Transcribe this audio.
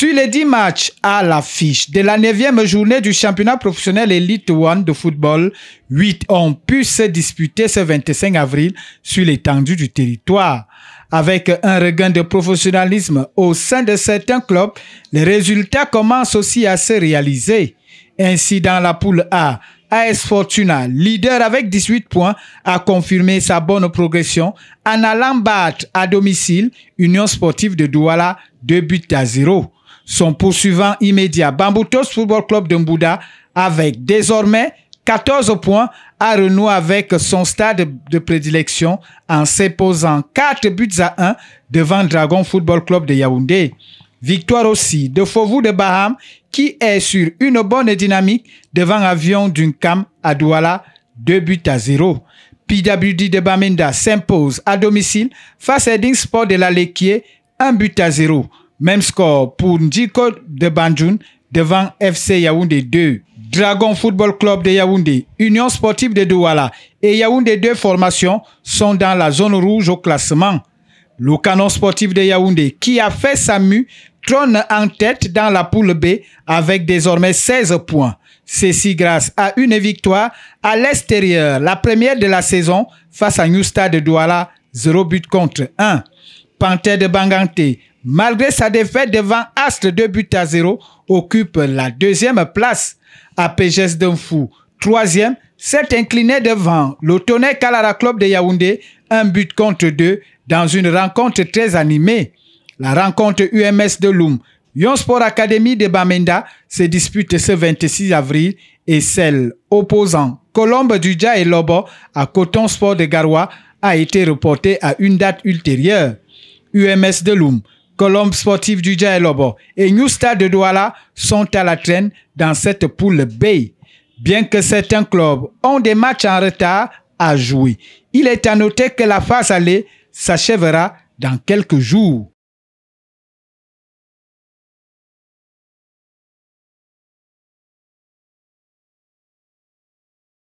Sur les 10 matchs à l'affiche de la 9e journée du championnat professionnel Elite One de football, 8 ont pu se disputer ce 25 avril sur l'étendue du territoire. Avec un regain de professionnalisme au sein de certains clubs, les résultats commencent aussi à se réaliser. Ainsi, dans la poule A, AS Fortuna, leader avec 18 points, a confirmé sa bonne progression en allant battre à domicile Union sportive de Douala 2 buts à 0 son poursuivant immédiat Bamboutos Football Club de Mbouda avec désormais 14 points a renoué avec son stade de prédilection en s'imposant 4 buts à 1 devant Dragon Football Club de Yaoundé. Victoire aussi de Fovou de Baham qui est sur une bonne dynamique devant Avion d'Uncam à Douala 2 buts à 0. PWD de Bamenda s'impose à domicile face à Edding Sport de Lekier, 1 but à 0. Même score pour Ndiko de Banjoun devant FC Yaoundé 2. Dragon Football Club de Yaoundé, Union Sportive de Douala et Yaoundé 2 formations sont dans la zone rouge au classement. Le canon sportif de Yaoundé, qui a fait sa mue, trône en tête dans la poule B avec désormais 16 points. Ceci grâce à une victoire à l'extérieur, la première de la saison face à New Star de Douala, 0 but contre 1. Panthère de Bangante malgré sa défaite devant Astre 2 buts à 0, occupe la deuxième place. à APGS d'Unfou. troisième, s'est incliné devant le Kalara Club de Yaoundé, un but contre deux, dans une rencontre très animée. La rencontre UMS de Loum, Yon Sport Academy de Bamenda, se dispute ce 26 avril et celle opposant Colombe dudja et Lobo à Coton Sport de Garoua a été reportée à une date ultérieure. UMS de Loum, Colombe Sportive du Lobo et New de Douala sont à la traîne dans cette poule B. Bien que certains clubs ont des matchs en retard à jouer, il est à noter que la phase allée s'achèvera dans quelques jours.